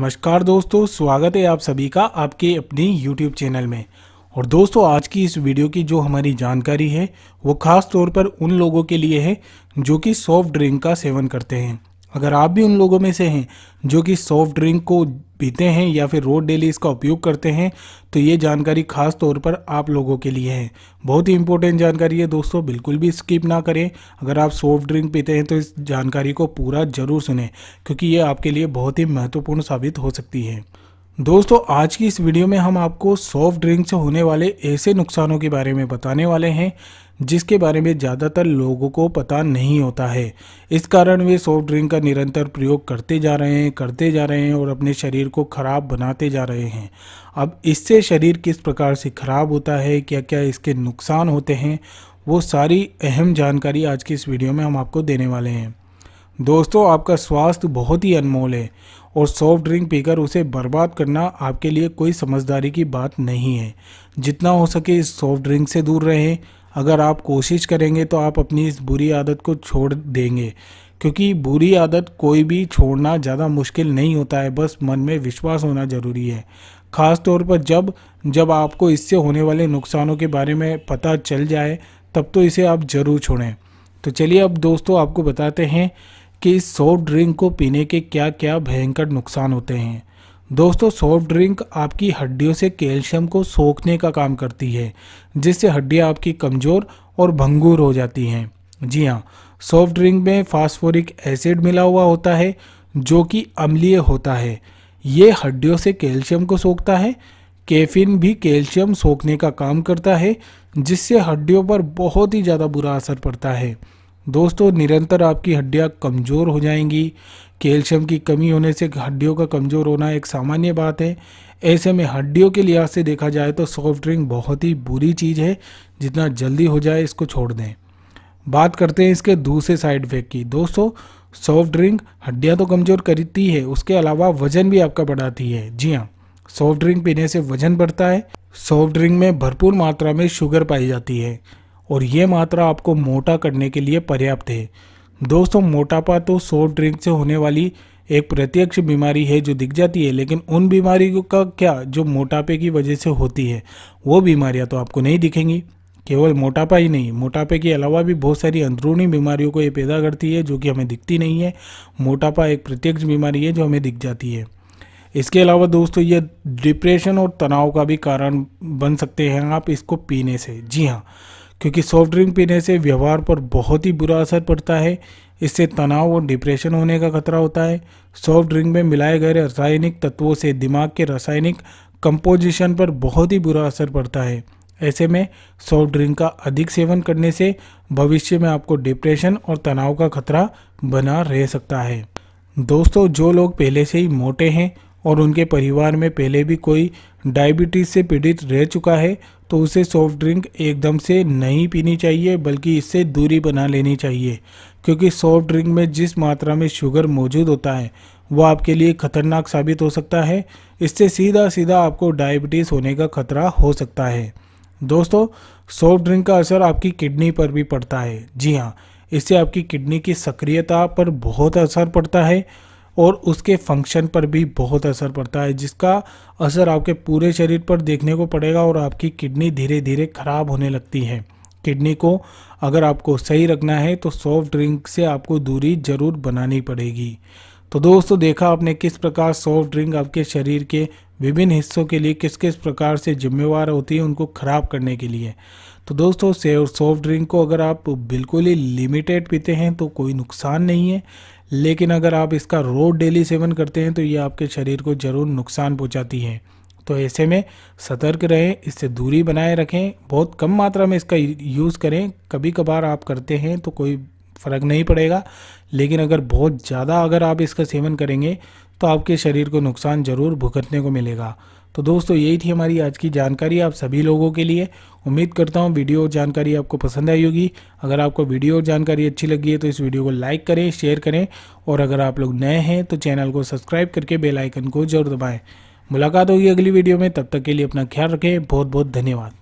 नमस्कार दोस्तों स्वागत है आप सभी का आपके अपने YouTube चैनल में और दोस्तों आज की इस वीडियो की जो हमारी जानकारी है वो खास तौर पर उन लोगों के लिए है जो कि सॉफ्ट ड्रिंक का सेवन करते हैं अगर आप भी उन लोगों में से हैं जो कि सॉफ्ट ड्रिंक को पीते हैं या फिर रोज डेली इसका उपयोग करते हैं तो ये जानकारी खास तौर पर आप लोगों के लिए है बहुत ही इंपॉर्टेंट जानकारी है दोस्तों बिल्कुल भी स्किप ना करें अगर आप सॉफ्ट ड्रिंक पीते हैं तो इस जानकारी को पूरा ज़रूर सुने क्योंकि ये आपके लिए बहुत ही महत्वपूर्ण साबित हो सकती है दोस्तों आज की इस वीडियो में हम आपको सॉफ्ट ड्रिंक से होने वाले ऐसे नुकसानों के बारे में बताने वाले हैं जिसके बारे में ज़्यादातर लोगों को पता नहीं होता है इस कारण वे सॉफ्ट ड्रिंक का निरंतर प्रयोग करते जा रहे हैं करते जा रहे हैं और अपने शरीर को ख़राब बनाते जा रहे हैं अब इससे शरीर किस प्रकार से ख़राब होता है क्या क्या इसके नुकसान होते हैं वो सारी अहम जानकारी आज की इस वीडियो में हम आपको देने वाले हैं दोस्तों आपका स्वास्थ्य बहुत ही अनमोल है और सॉफ्ट ड्रिंक पीकर उसे बर्बाद करना आपके लिए कोई समझदारी की बात नहीं है जितना हो सके इस सॉफ्ट ड्रिंक से दूर रहें अगर आप कोशिश करेंगे तो आप अपनी इस बुरी आदत को छोड़ देंगे क्योंकि बुरी आदत कोई भी छोड़ना ज़्यादा मुश्किल नहीं होता है बस मन में विश्वास होना ज़रूरी है ख़ास तौर पर जब जब आपको इससे होने वाले नुकसानों के बारे में पता चल जाए तब तो इसे आप ज़रूर छोड़ें तो चलिए अब दोस्तों आपको बताते हैं कि इस सॉफ्ट ड्रिंक को पीने के क्या क्या भयंकर नुकसान होते हैं दोस्तों सॉफ्ट ड्रिंक आपकी हड्डियों से कैल्शियम को सोखने का काम करती है जिससे हड्डियां आपकी कमज़ोर और भंगूर हो जाती हैं जी हाँ सॉफ्ट ड्रिंक में फास्फोरिक एसिड मिला हुआ होता है जो कि अम्लीय होता है ये हड्डियों से कैल्शियम को सोखता है कैफीन भी कैल्शियम सोखने का काम करता है जिससे हड्डियों पर बहुत ही ज़्यादा बुरा असर पड़ता है दोस्तों निरंतर आपकी हड्डियाँ कमज़ोर हो जाएंगी कैल्शियम की कमी होने से हड्डियों का कमज़ोर होना एक सामान्य बात है ऐसे में हड्डियों के लिहाज से देखा जाए तो सॉफ्ट ड्रिंक बहुत ही बुरी चीज़ है जितना जल्दी हो जाए इसको छोड़ दें बात करते हैं इसके दूसरे साइड इफेक्ट की दोस्तों सॉफ्ट ड्रिंक हड्डियाँ तो कमज़ोर करती है उसके अलावा वजन भी आपका बढ़ाती है जी हाँ सॉफ्ट ड्रिंक पीने से वजन बढ़ता है सॉफ्ट ड्रिंक में भरपूर मात्रा में शुगर पाई जाती है और ये मात्रा आपको मोटा करने के लिए पर्याप्त है दोस्तों मोटापा तो सॉफ्ट ड्रिंक से होने वाली एक प्रत्यक्ष बीमारी है जो दिख जाती है लेकिन उन बीमारियों का क्या जो मोटापे की वजह से होती है वो बीमारियाँ तो आपको नहीं दिखेंगी केवल मोटापा ही नहीं मोटापे के अलावा भी बहुत सारी अंदरूनी बीमारियों को ये पैदा करती है जो कि हमें दिखती नहीं है मोटापा एक प्रत्यक्ष बीमारी है जो हमें दिख जाती है इसके अलावा दोस्तों ये डिप्रेशन और तनाव का भी कारण बन सकते हैं आप इसको पीने से जी हाँ क्योंकि सॉफ्ट ड्रिंक पीने से व्यवहार पर बहुत ही बुरा असर पड़ता है इससे तनाव और डिप्रेशन होने का खतरा होता है सॉफ्ट ड्रिंक में मिलाए गए रासायनिक तत्वों से दिमाग के रासायनिक कंपोजिशन पर बहुत ही बुरा असर पड़ता है ऐसे में सॉफ्ट ड्रिंक का अधिक सेवन करने से भविष्य में आपको डिप्रेशन और तनाव का खतरा बना रह सकता है दोस्तों जो लोग पहले से ही मोटे हैं और उनके परिवार में पहले भी कोई डायबिटीज़ से पीड़ित रह चुका है तो उसे सॉफ्ट ड्रिंक एकदम से नहीं पीनी चाहिए बल्कि इससे दूरी बना लेनी चाहिए क्योंकि सॉफ्ट ड्रिंक में जिस मात्रा में शुगर मौजूद होता है वह आपके लिए खतरनाक साबित हो सकता है इससे सीधा सीधा आपको डायबिटीज़ होने का खतरा हो सकता है दोस्तों सॉफ्ट ड्रिंक का असर आपकी किडनी पर भी पड़ता है जी हाँ इससे आपकी किडनी की सक्रियता पर बहुत असर पड़ता है और उसके फंक्शन पर भी बहुत असर पड़ता है जिसका असर आपके पूरे शरीर पर देखने को पड़ेगा और आपकी किडनी धीरे धीरे ख़राब होने लगती है किडनी को अगर आपको सही रखना है तो सॉफ्ट ड्रिंक से आपको दूरी ज़रूर बनानी पड़ेगी तो दोस्तों देखा आपने किस प्रकार सॉफ्ट ड्रिंक आपके शरीर के विभिन्न हिस्सों के लिए किस किस प्रकार से जिम्मेवार होती है उनको ख़राब करने के लिए तो दोस्तों सेव सॉफ्ट ड्रिंक को अगर आप बिल्कुल ही लिमिटेड पीते हैं तो कोई नुकसान नहीं है लेकिन अगर आप इसका रोज डेली सेवन करते हैं तो ये आपके शरीर को ज़रूर नुकसान पहुंचाती है तो ऐसे में सतर्क रहें इससे दूरी बनाए रखें बहुत कम मात्रा में इसका यूज़ करें कभी कभार आप करते हैं तो कोई फ़र्क नहीं पड़ेगा लेकिन अगर बहुत ज़्यादा अगर आप इसका सेवन करेंगे तो आपके शरीर को नुकसान ज़रूर भुगतने को मिलेगा तो दोस्तों यही थी हमारी आज की जानकारी आप सभी लोगों के लिए उम्मीद करता हूँ वीडियो और जानकारी आपको पसंद आई होगी अगर आपको वीडियो और जानकारी अच्छी लगी है तो इस वीडियो को लाइक करें शेयर करें और अगर आप लोग नए हैं तो चैनल को सब्सक्राइब करके बेलाइकन को जरूर दबाएँ मुलाकात होगी अगली वीडियो में तब तक के लिए अपना ख्याल रखें बहुत बहुत धन्यवाद